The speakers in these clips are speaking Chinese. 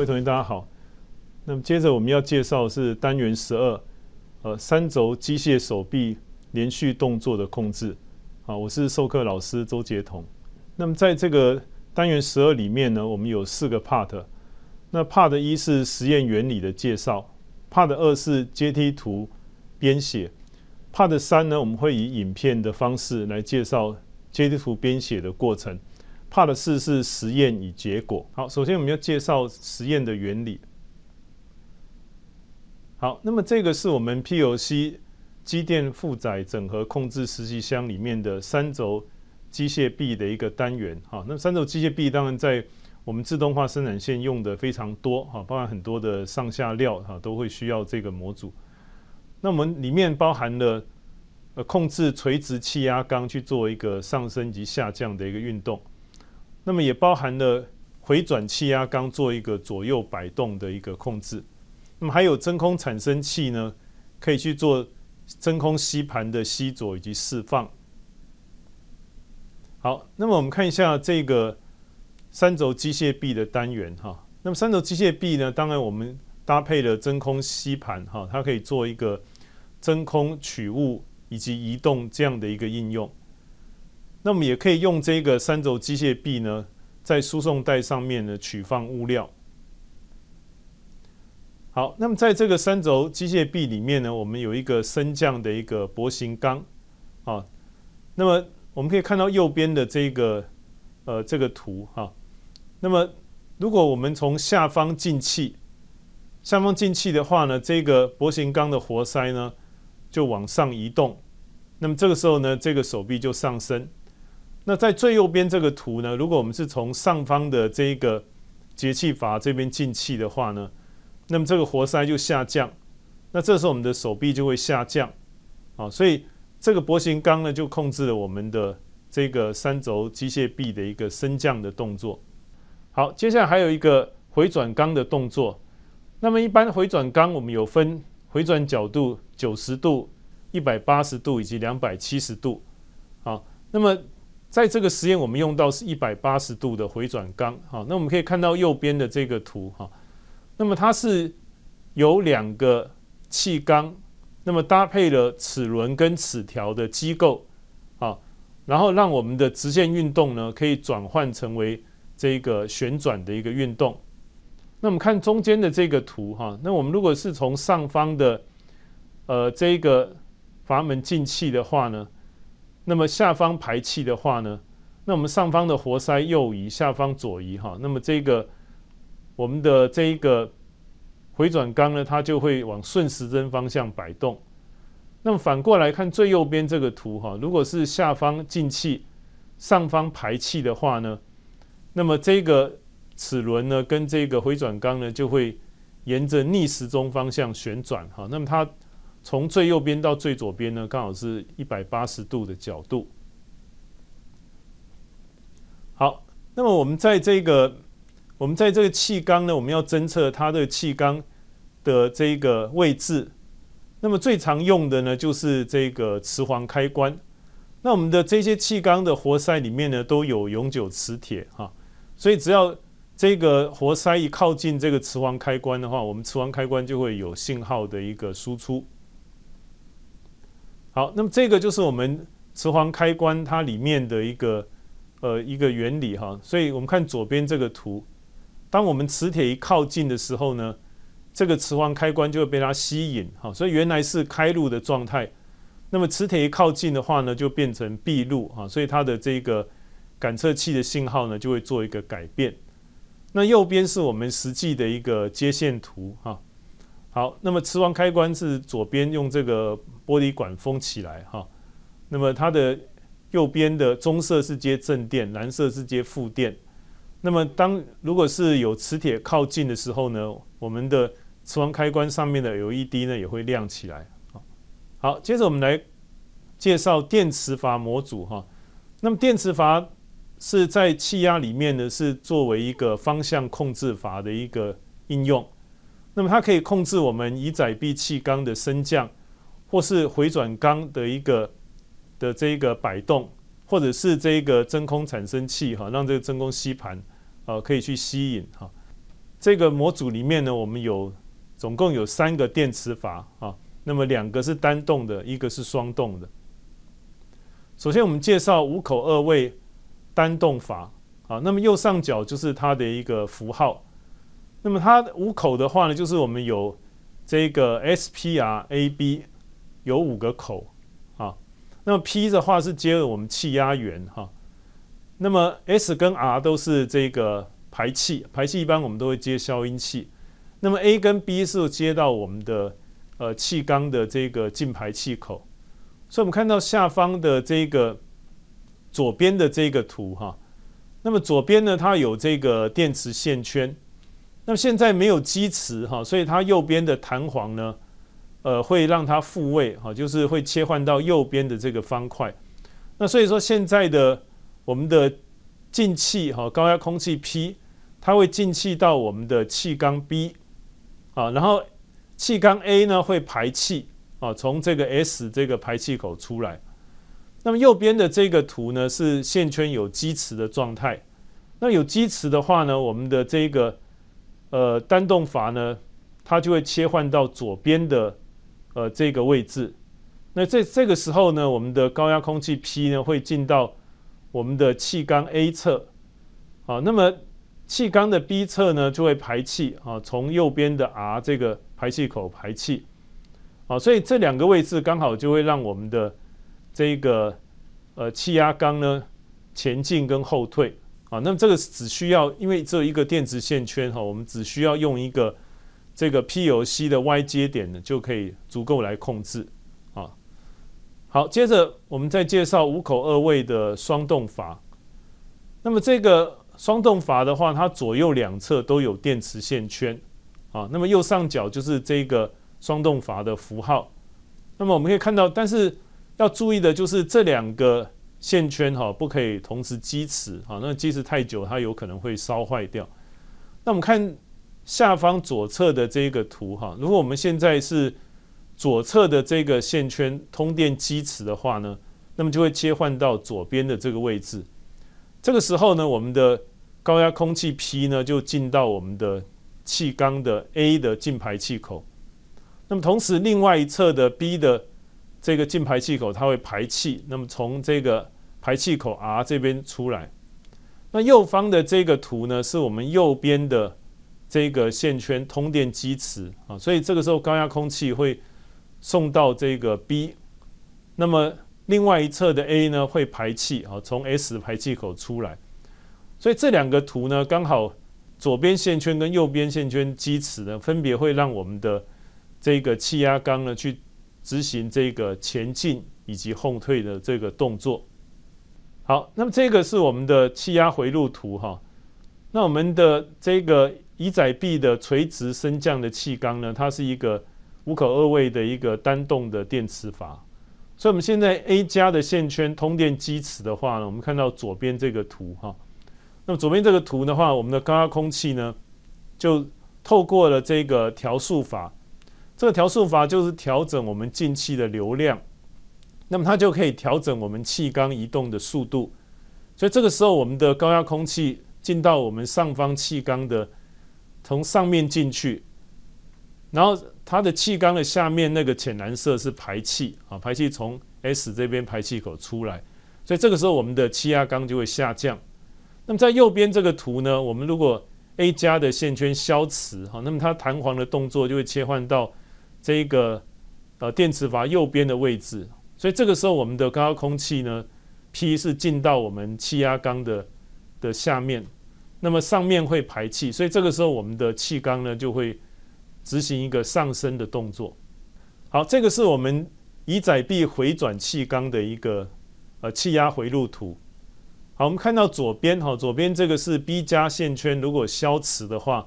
各位同学，大家好。那么接着我们要介绍是单元十二，呃，三轴机械手臂连续动作的控制。啊，我是授课老师周杰彤。那么在这个单元十二里面呢，我们有四个 part。那 part 一是实验原理的介绍，part 二是阶梯图编写，part 三呢，我们会以影片的方式来介绍阶梯图编写的过程。怕的事是实验与结果。好，首先我们要介绍实验的原理。好，那么这个是我们 P.O.C. 机电负载整合控制实习箱里面的三轴机械臂的一个单元。哈，那三轴机械臂当然在我们自动化生产线用的非常多。哈，包含很多的上下料哈都会需要这个模组。那我们里面包含了呃控制垂直气压缸去做一个上升及下降的一个运动。那么也包含了回转气压缸做一个左右摆动的一个控制，那么还有真空产生器呢，可以去做真空吸盘的吸左以及释放。好，那么我们看一下这个三轴机械臂的单元哈，那么三轴机械臂呢，当然我们搭配了真空吸盘哈，它可以做一个真空取物以及移动这样的一个应用。那么也可以用这个三轴机械臂呢，在输送带上面呢取放物料。好，那么在这个三轴机械臂里面呢，我们有一个升降的一个薄型缸啊。那么我们可以看到右边的这个呃这个图哈。那么如果我们从下方进气，下方进气的话呢，这个薄型缸的活塞呢就往上移动。那么这个时候呢，这个手臂就上升。那在最右边这个图呢，如果我们是从上方的这个节气阀这边进气的话呢，那么这个活塞就下降，那这时候我们的手臂就会下降，啊，所以这个薄型钢呢就控制了我们的这个三轴机械臂的一个升降的动作。好，接下来还有一个回转缸的动作。那么一般回转缸我们有分回转角度九十度、一百八十度以及两百七十度，啊，那么。在这个实验，我们用到是一百八十度的回转缸。好，那我们可以看到右边的这个图哈。那么它是有两个气缸，那么搭配了齿轮跟齿条的机构啊，然后让我们的直线运动呢，可以转换成为这个旋转的一个运动。那我们看中间的这个图哈，那我们如果是从上方的呃这个阀门进气的话呢？那么下方排气的话呢，那我们上方的活塞右移，下方左移哈。那么这个我们的这一个回转缸呢，它就会往顺时针方向摆动。那么反过来看最右边这个图哈，如果是下方进气、上方排气的话呢，那么这个齿轮呢跟这个回转缸呢就会沿着逆时钟方向旋转哈。那么它。从最右边到最左边呢，刚好是一百八十度的角度。好，那么我们在这个我们在这个气缸呢，我们要侦测它的气缸的这个位置。那么最常用的呢，就是这个磁簧开关。那我们的这些气缸的活塞里面呢，都有永久磁铁哈，所以只要这个活塞一靠近这个磁簧开关的话，我们磁簧开关就会有信号的一个输出。好，那么这个就是我们磁环开关它里面的一个呃一个原理哈，所以我们看左边这个图，当我们磁铁一靠近的时候呢，这个磁环开关就会被它吸引，哈。所以原来是开路的状态，那么磁铁一靠近的话呢，就变成闭路啊，所以它的这个感测器的信号呢就会做一个改变，那右边是我们实际的一个接线图哈。好，那么磁王开关是左边用这个玻璃管封起来哈，那么它的右边的棕色是接正电，蓝色是接负电。那么当如果是有磁铁靠近的时候呢，我们的磁王开关上面的 LED 呢也会亮起来。好，接着我们来介绍电磁阀模组哈。那么电磁阀是在气压里面呢，是作为一个方向控制阀的一个应用。那么它可以控制我们以载臂气缸的升降，或是回转缸的一个的这个摆动，或者是这个真空产生器哈，让这个真空吸盘啊可以去吸引哈。这个模组里面呢，我们有总共有三个电磁阀啊，那么两个是单动的，一个是双动的。首先我们介绍五口二位单动阀啊，那么右上角就是它的一个符号。那么它五口的话呢，就是我们有这个 S、P、R、A、B 有五个口啊。那么 P 的话是接了我们气压源哈。那么 S 跟 R 都是这个排气，排气一般我们都会接消音器。那么 A 跟 B 是接到我们的呃气缸的这个进排气口。所以，我们看到下方的这个左边的这个图哈。那么左边呢，它有这个电磁线圈。那么现在没有基池哈，所以它右边的弹簧呢，呃，会让它复位哈，就是会切换到右边的这个方块。那所以说现在的我们的进气哈，高压空气 P，它会进气到我们的气缸 B，啊，然后气缸 A 呢会排气啊，从这个 S 这个排气口出来。那么右边的这个图呢是线圈有基池的状态。那有基池的话呢，我们的这个。呃，单动阀呢，它就会切换到左边的呃这个位置。那这这个时候呢，我们的高压空气 P 呢会进到我们的气缸 A 侧，啊，那么气缸的 B 侧呢就会排气啊，从右边的 R 这个排气口排气。啊，所以这两个位置刚好就会让我们的这个呃气压缸呢前进跟后退。啊，那么这个只需要，因为只有一个电子线圈哈，我们只需要用一个这个 P、U、C 的 Y 接点呢，就可以足够来控制啊。好，接着我们再介绍五口二位的双动阀。那么这个双动阀的话，它左右两侧都有电磁线圈啊。那么右上角就是这个双动阀的符号。那么我们可以看到，但是要注意的就是这两个。线圈哈不可以同时激持哈，那激持太久它有可能会烧坏掉。那我们看下方左侧的这个图哈，如果我们现在是左侧的这个线圈通电激磁的话呢，那么就会切换到左边的这个位置。这个时候呢，我们的高压空气 P 呢就进到我们的气缸的 A 的进排气口。那么同时另外一侧的 B 的这个进排气口它会排气，那么从这个排气口 R 这边出来。那右方的这个图呢，是我们右边的这个线圈通电机池啊，所以这个时候高压空气会送到这个 B，那么另外一侧的 A 呢会排气啊，从 S 排气口出来。所以这两个图呢，刚好左边线圈跟右边线圈机池呢，分别会让我们的这个气压缸呢去。执行这个前进以及后退的这个动作。好，那么这个是我们的气压回路图哈。那我们的这个移载臂的垂直升降的气缸呢，它是一个无可二位的一个单动的电磁阀。所以我们现在 A 加的线圈通电基持的话呢，我们看到左边这个图哈。那么左边这个图的话，我们的高压空气呢，就透过了这个调速阀。这个调速阀就是调整我们进气的流量，那么它就可以调整我们气缸移动的速度。所以这个时候，我们的高压空气进到我们上方气缸的，从上面进去，然后它的气缸的下面那个浅蓝色是排气啊，排气从 S 这边排气口出来。所以这个时候，我们的气压缸就会下降。那么在右边这个图呢，我们如果 A 加的线圈消磁哈，那么它弹簧的动作就会切换到。这一个呃电磁阀右边的位置，所以这个时候我们的高压空气呢，P 是进到我们气压缸的的下面，那么上面会排气，所以这个时候我们的气缸呢就会执行一个上升的动作。好，这个是我们以载臂回转气缸的一个呃气压回路图。好，我们看到左边哈，左边这个是 B 加线圈，如果消磁的话。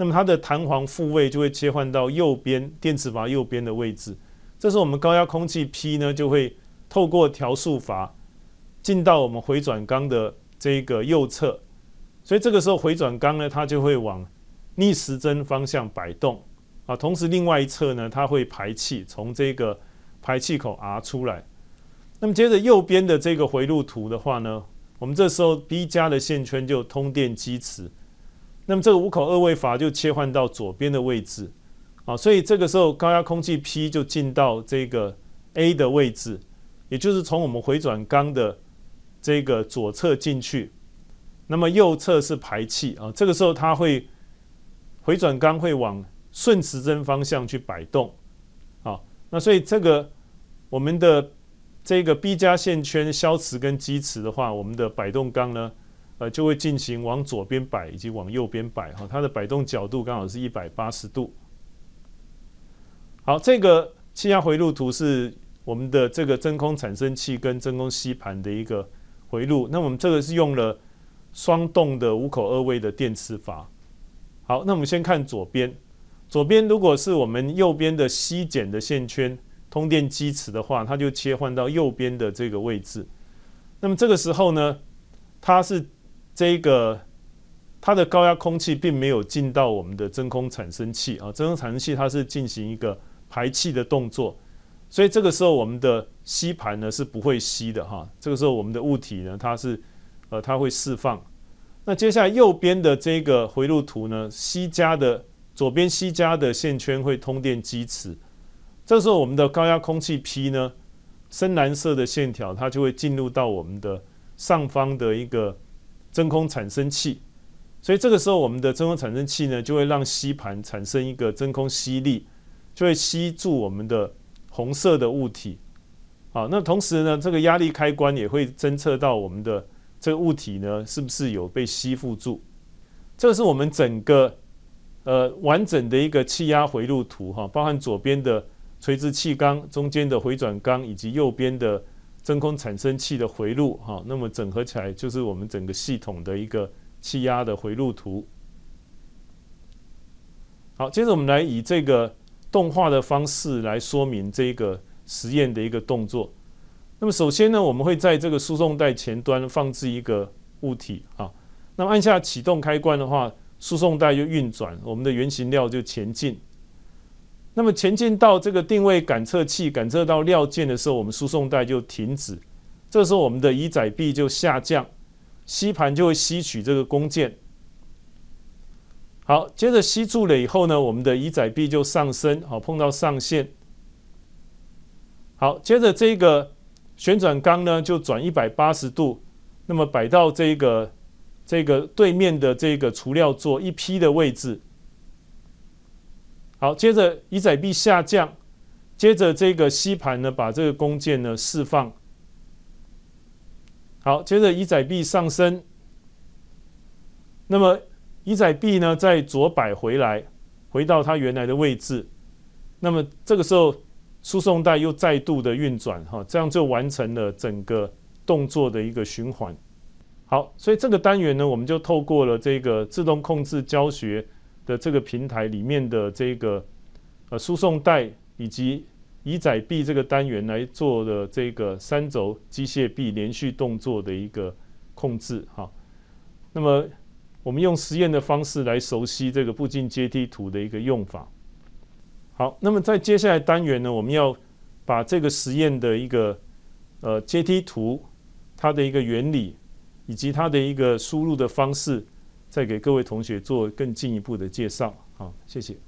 那么它的弹簧复位就会切换到右边电磁阀右边的位置，这时候我们高压空气 P 呢就会透过调速阀进到我们回转缸的这个右侧，所以这个时候回转缸呢它就会往逆时针方向摆动啊，同时另外一侧呢它会排气从这个排气口 R 出来，那么接着右边的这个回路图的话呢，我们这时候 B 加的线圈就通电机磁。那么这个五口二位阀就切换到左边的位置，啊，所以这个时候高压空气 P 就进到这个 A 的位置，也就是从我们回转缸的这个左侧进去，那么右侧是排气啊。这个时候它会回转缸会往顺时针方向去摆动，啊，那所以这个我们的这个 B 加线圈消磁跟激磁的话，我们的摆动缸呢。呃，就会进行往左边摆以及往右边摆哈，它的摆动角度刚好是一百八十度。好，这个气压回路图是我们的这个真空产生器跟真空吸盘的一个回路。那我们这个是用了双动的五口二位的电磁阀。好，那我们先看左边，左边如果是我们右边的吸减的线圈通电，基磁的话，它就切换到右边的这个位置。那么这个时候呢，它是这个它的高压空气并没有进到我们的真空产生器啊，真空产生器它是进行一个排气的动作，所以这个时候我们的吸盘呢是不会吸的哈。这个时候我们的物体呢，它是呃它会释放。那接下来右边的这个回路图呢，吸加的左边吸加的线圈会通电基磁，这时候我们的高压空气 P 呢，深蓝色的线条它就会进入到我们的上方的一个。真空产生器，所以这个时候我们的真空产生器呢，就会让吸盘产生一个真空吸力，就会吸住我们的红色的物体。好，那同时呢，这个压力开关也会侦测到我们的这个物体呢，是不是有被吸附住？这是我们整个呃完整的一个气压回路图哈，包含左边的垂直气缸、中间的回转缸以及右边的。真空产生器的回路，哈，那么整合起来就是我们整个系统的一个气压的回路图。好，接着我们来以这个动画的方式来说明这个实验的一个动作。那么首先呢，我们会在这个输送带前端放置一个物体，啊，那么按下启动开关的话，输送带就运转，我们的原型料就前进。那么前进到这个定位感测器，感测到料件的时候，我们输送带就停止。这时候，我们的移载臂就下降，吸盘就会吸取这个工件。好，接着吸住了以后呢，我们的移载臂就上升，好碰到上限。好，接着这个旋转缸呢就转一百八十度，那么摆到这个这个对面的这个除料座一批的位置。好，接着衣载臂下降，接着这个吸盘呢，把这个弓箭呢释放。好，接着衣载臂上升，那么衣载臂呢再左摆回来，回到它原来的位置。那么这个时候，输送带又再度的运转，哈，这样就完成了整个动作的一个循环。好，所以这个单元呢，我们就透过了这个自动控制教学。的这个平台里面的这个呃输送带以及移载臂这个单元来做的这个三轴机械臂连续动作的一个控制哈。那么我们用实验的方式来熟悉这个步进阶梯图的一个用法。好，那么在接下来单元呢，我们要把这个实验的一个呃阶梯图它的一个原理以及它的一个输入的方式。再给各位同学做更进一步的介绍，好，谢谢。